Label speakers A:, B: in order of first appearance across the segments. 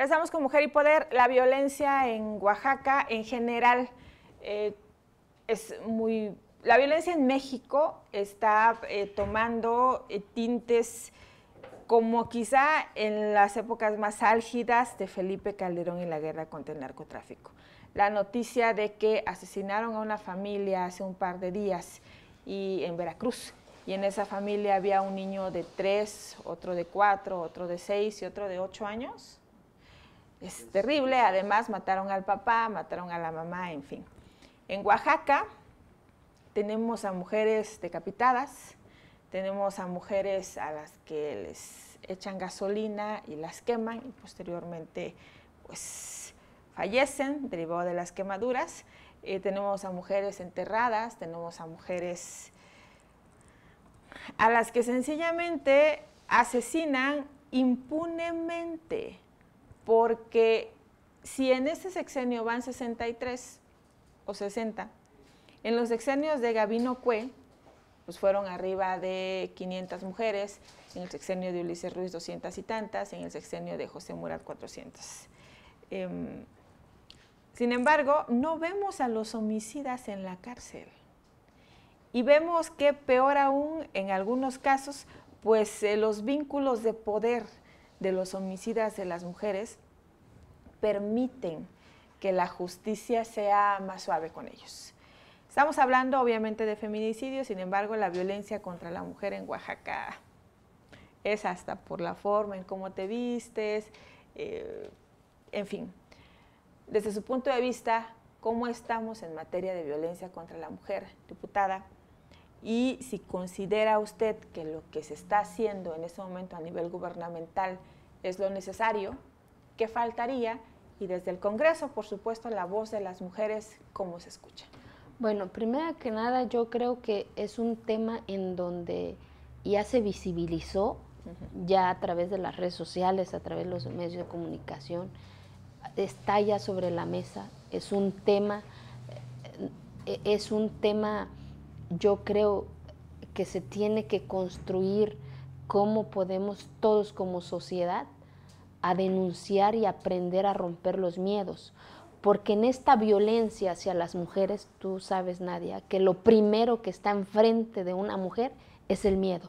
A: Regresamos con Mujer y Poder. La violencia en Oaxaca en general eh, es muy... La violencia en México está eh, tomando eh, tintes como quizá en las épocas más álgidas de Felipe Calderón y la guerra contra el narcotráfico. La noticia de que asesinaron a una familia hace un par de días y en Veracruz y en esa familia había un niño de tres, otro de cuatro, otro de seis y otro de ocho años es terrible. Además, mataron al papá, mataron a la mamá, en fin. En Oaxaca tenemos a mujeres decapitadas, tenemos a mujeres a las que les echan gasolina y las queman y posteriormente pues fallecen derivado de las quemaduras. Eh, tenemos a mujeres enterradas, tenemos a mujeres a las que sencillamente asesinan impunemente porque si en ese sexenio van 63 o 60, en los sexenios de Gabino Cue, pues fueron arriba de 500 mujeres, en el sexenio de Ulises Ruiz 200 y tantas, en el sexenio de José Murat 400. Em, sin embargo, no vemos a los homicidas en la cárcel. Y vemos que peor aún, en algunos casos, pues eh, los vínculos de poder de los homicidas de las mujeres permiten que la justicia sea más suave con ellos. Estamos hablando obviamente de feminicidio, sin embargo la violencia contra la mujer en Oaxaca es hasta por la forma en cómo te vistes, eh, en fin. Desde su punto de vista, ¿cómo estamos en materia de violencia contra la mujer, diputada? Y si considera usted que lo que se está haciendo en ese momento a nivel gubernamental es lo necesario, ¿qué faltaría? Y desde el Congreso, por supuesto, la voz de las mujeres, ¿cómo se escucha? Bueno,
B: primero que nada, yo creo que es un tema en donde ya se visibilizó, ya a través de las redes sociales, a través de los medios de comunicación, está ya sobre la mesa, es un tema, eh, es un tema yo creo que se tiene que construir cómo podemos todos como sociedad a denunciar y aprender a romper los miedos. Porque en esta violencia hacia las mujeres, tú sabes, Nadia, que lo primero que está enfrente de una mujer es el miedo.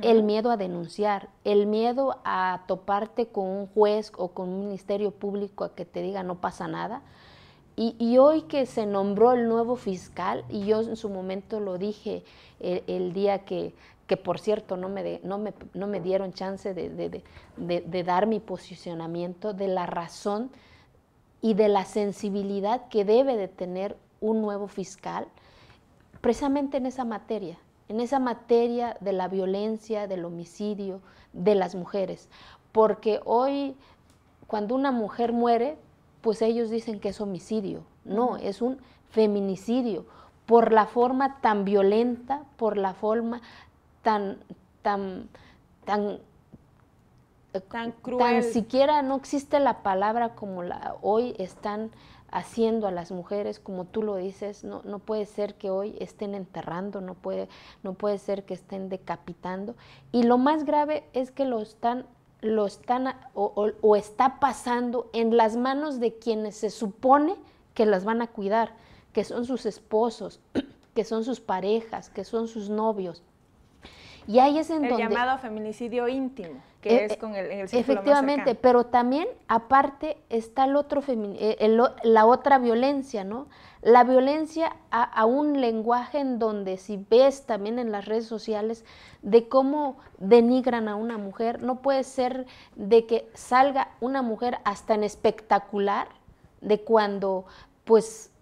B: El miedo a denunciar, el miedo a toparte con un juez o con un ministerio público a que te diga no pasa nada, y, hoy que se nombró el nuevo fiscal, y yo en su momento lo dije eh, el, día que, que, por cierto, no me, no me, dieron chance de, de, dar mi posicionamiento, de la razón y de la sensibilidad que debe de tener un nuevo fiscal, precisamente en esa materia, en esa materia de la violencia, del homicidio, de las mujeres. Porque hoy, cuando una mujer muere, pues ellos dicen que es homicidio. No, es un feminicidio por la forma tan violenta, por la forma tan, tan, tan, eh,
A: tan cruel. Tan
B: siquiera no existe la palabra como la hoy están haciendo a las mujeres, como tú lo dices, no, no puede ser que hoy estén enterrando, no puede, no puede ser que estén decapitando. Y lo más grave es que lo están lo están o, está pasando en las manos de quienes se supone que las van a cuidar, que son sus esposos, que son sus parejas, que son sus novios. Y ahí es en El llamado
A: feminicidio íntimo. E, es e, con el, Efectivamente,
B: pero también aparte está el otro eh, la otra violencia, ¿no? La violencia a, a, un lenguaje en donde si ves también en las redes sociales de cómo denigran a una mujer, no puede ser de que salga una mujer hasta en espectacular de cuando pues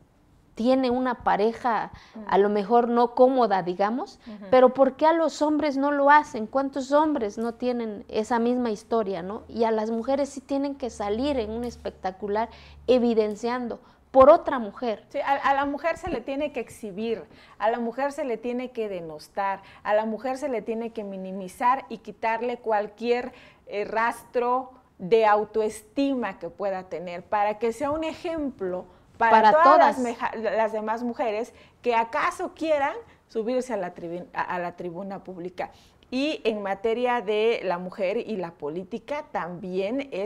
B: tiene una pareja mm. a lo mejor no cómoda, digamos, pero ¿por qué a los hombres no lo hacen? ¿Cuántos hombres no tienen esa misma historia, no? Y a las mujeres sí tienen que salir en un espectacular
A: evidenciando por otra mujer. a, la mujer se le tiene que exhibir, a la mujer se le tiene que denostar, a la mujer se le tiene que minimizar y quitarle cualquier eh, rastro de autoestima que pueda tener para que sea un ejemplo para, todas, Las, demás mujeres que acaso quieran subirse a la, tribuna, a pública. Y en materia de la mujer y la política también eh,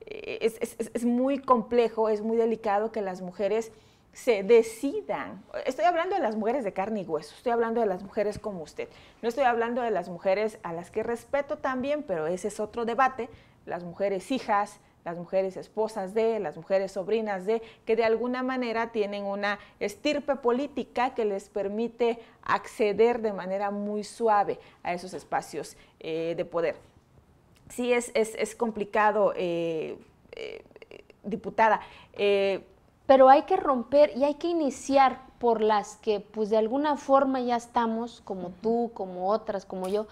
A: es, es, muy complejo, es muy delicado que las mujeres se decidan. Estoy hablando de las mujeres de carne y hueso, estoy hablando de las mujeres como usted, no estoy hablando de las mujeres a las que respeto también, pero ese es otro debate, las mujeres hijas, las mujeres esposas de, las mujeres sobrinas de, que de alguna manera tienen una estirpe política que les permite acceder de manera muy suave a esos espacios eh, de poder. Sí, es, complicado, eh, eh, diputada. Pero hay que romper y hay que iniciar por
B: las que, pues de alguna forma ya estamos, como tú, como otras, como yo,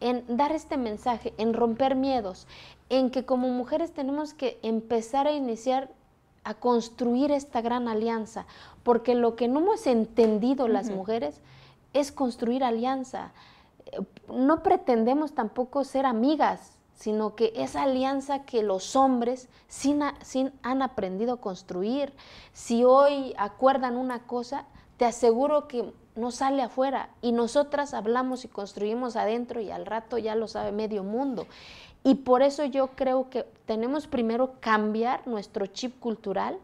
B: en dar este mensaje, en romper miedos, en que como mujeres tenemos que empezar a iniciar a construir esta gran alianza, porque lo que no hemos entendido las mujeres es construir alianza. No pretendemos tampoco ser amigas, sino que es alianza que los hombres sin, sin han aprendido a construir, si hoy acuerdan una cosa, te aseguro que no sale afuera y nosotras hablamos y construimos adentro y al rato ya lo sabe medio mundo. Y por eso yo creo que tenemos primero cambiar nuestro chip cultural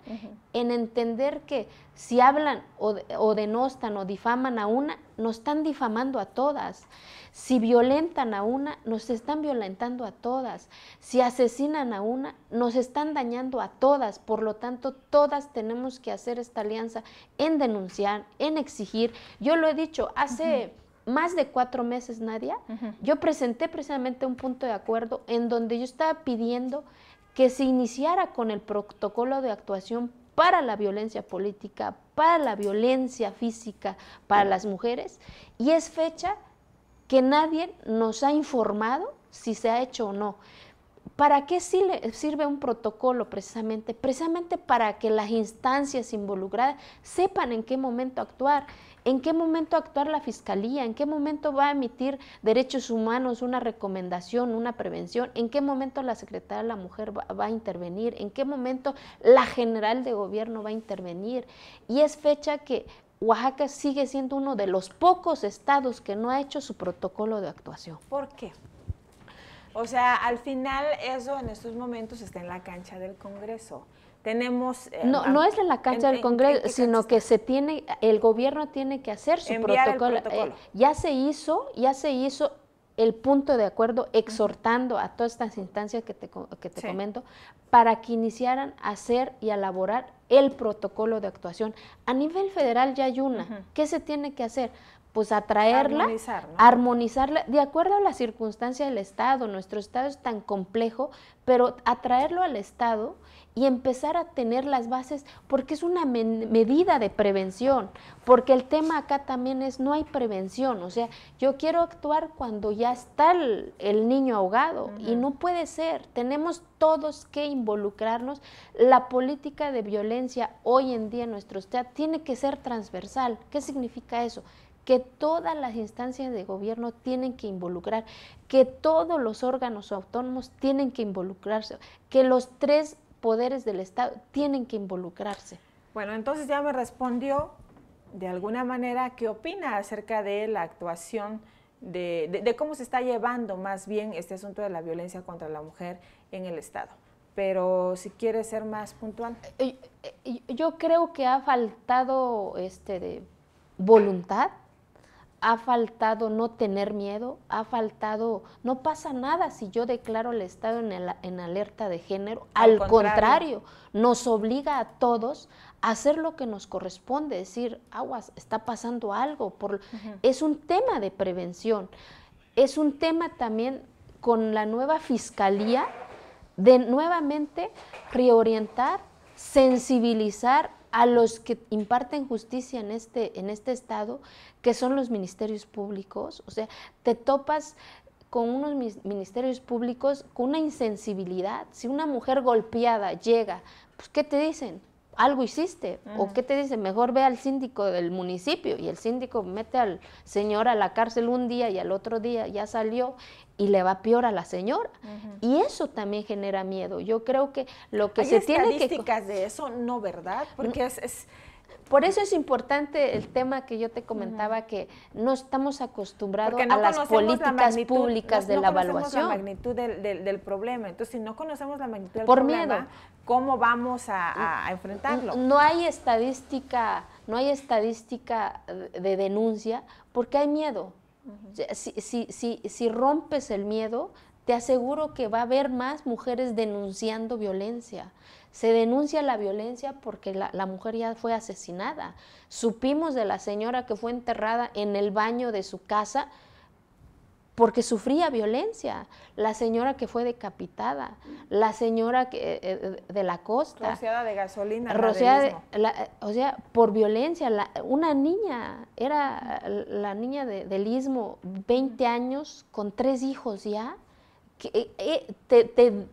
B: en entender que si hablan o, o, denostan o difaman a una, nos están difamando a todas. Si violentan a una, nos están violentando a todas. Si asesinan a una, nos están dañando a todas. Por lo tanto, todas tenemos que hacer esta alianza en denunciar, en exigir. Yo lo he dicho hace más de cuatro meses, Nadia, yo presenté precisamente un punto de acuerdo en donde yo estaba pidiendo que se iniciara con el protocolo de actuación para la violencia política, para la violencia física, para las mujeres, y es fecha que nadie nos ha informado si se ha hecho o no. ¿Para qué sirve un protocolo precisamente? Precisamente para que las instancias involucradas sepan en qué momento actuar, en qué momento actuar la fiscalía, en qué momento va a emitir derechos humanos una recomendación, una prevención, en qué momento la secretaria de la mujer va, a intervenir, en qué momento la general de gobierno va a intervenir. Y es fecha que Oaxaca sigue siendo uno de los pocos estados que no ha hecho su protocolo de actuación.
A: ¿Por qué? O sea, al final eso en estos momentos está en la cancha del Congreso. Tenemos eh, No, no es
B: en la cancha del Congreso, sino que se tiene el gobierno tiene que hacer su eh, protocolo. ya se hizo, ya se hizo el punto de acuerdo exhortando a todas estas instancias que te, que te comento para que iniciaran a hacer y a elaborar el protocolo de actuación. A nivel federal ya hay una. ¿Qué se tiene que hacer? Pues atraerla, armonizarla, de acuerdo a la circunstancia del Estado. Nuestro Estado es tan complejo, pero atraerlo al Estado y empezar a tener las bases, porque es una medida de prevención, porque el tema acá también es no hay prevención, o sea, yo quiero actuar cuando ya está el, niño ahogado y no puede ser, tenemos todos que involucrarnos, la política de violencia hoy en día en nuestro Estado tiene que ser transversal, ¿qué significa eso? que todas las instancias de gobierno tienen que involucrar, que todos los órganos autónomos tienen que involucrarse, que los tres poderes
A: del Estado tienen que involucrarse. Bueno, entonces ya me respondió de alguna manera qué opina acerca de la actuación, de, cómo se está llevando más bien este asunto de la violencia contra la mujer en el Estado pero si quiere ser más puntual.
B: Eh, eh, yo creo que ha faltado este de voluntad ha faltado no tener miedo, ha faltado, no pasa nada si yo declaro el Estado en, alerta de género, al, contrario. nos obliga a todos a hacer lo que nos corresponde, decir, aguas, está pasando algo, es un tema de prevención, es un tema también con la nueva fiscalía de nuevamente reorientar, sensibilizar a los que imparten justicia en este, en este estado, que son los ministerios públicos. O sea, te topas con unos ministerios públicos con una insensibilidad. Si una mujer golpeada llega, pues ¿qué te dicen? algo hiciste. O qué te dice, mejor ve al síndico del municipio y el síndico mete al señor a la cárcel un día y al otro día ya salió y le va peor a la señora. Y eso también genera miedo. Yo creo que lo que se tiene que...
A: estadísticas de eso? No, ¿verdad? Porque es por eso es importante el tema
B: que yo te comentaba, que no estamos acostumbrados a las políticas públicas de la evaluación. la
A: magnitud del, problema. Entonces, si no conocemos la magnitud del Por problema, miedo. ¿cómo vamos a, enfrentarlo? No
B: hay estadística, no hay estadística de denuncia porque hay miedo. si rompes el miedo, te aseguro que va a haber más mujeres denunciando violencia. Se denuncia la violencia porque la, mujer ya fue asesinada. Supimos de la señora que fue enterrada en el baño de su casa porque sufría violencia. La señora que fue decapitada, la señora eh, eh, de la
A: costa. Rociada de gasolina. Rociada
B: o sea, por violencia. una niña, era la niña del istmo, 20 años, con tres hijos ya eh, eh,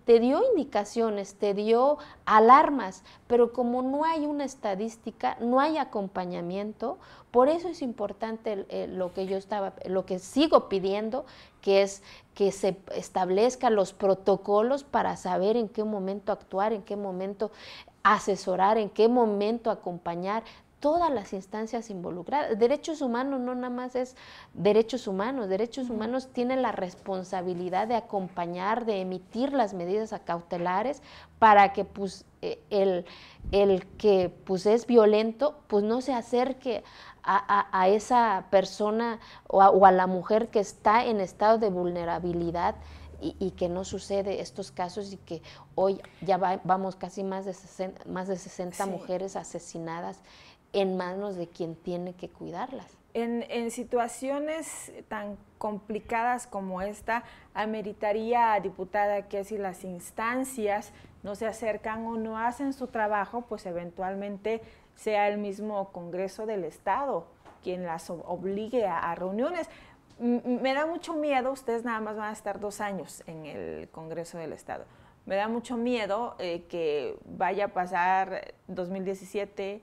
B: te, dio indicaciones, te dio alarmas, pero como no hay una estadística, no hay acompañamiento, por eso es importante eh, lo que yo estaba, lo que sigo pidiendo, que es que se establezcan los protocolos para saber en qué momento actuar, en qué momento asesorar, en qué momento acompañar, todas las instancias involucradas. Derechos humanos no nada más es derechos humanos, derechos humanos tienen la responsabilidad de acompañar, de emitir las medidas cautelares para que pues, eh, el, que pues, es violento pues, no se acerque a, esa persona o a, la mujer que está en estado de vulnerabilidad. Y, que no sucede estos casos y que hoy ya vamos casi más de 60, más de 60 mujeres asesinadas en manos de quien tiene que
A: cuidarlas. En, situaciones tan complicadas como esta, ameritaría, diputada, que si las instancias no se acercan o no hacen su trabajo, pues eventualmente sea el mismo Congreso del Estado quien las obligue a, reuniones. me da mucho miedo, ustedes nada más van a estar dos años en el Congreso del Estado. Me da mucho miedo eh, que vaya a pasar 2017,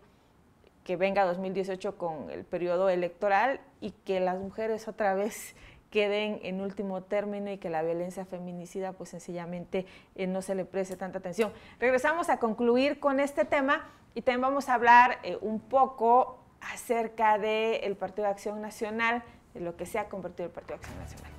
A: que venga 2018 con el periodo electoral y que las mujeres otra vez queden en último término y que la violencia feminicida pues sencillamente eh, no se le preste tanta atención. Regresamos a concluir con este tema y también vamos a hablar eh, un poco acerca del Partido de Acción Nacional, de lo que se ha convertido el Partido de Acción Nacional.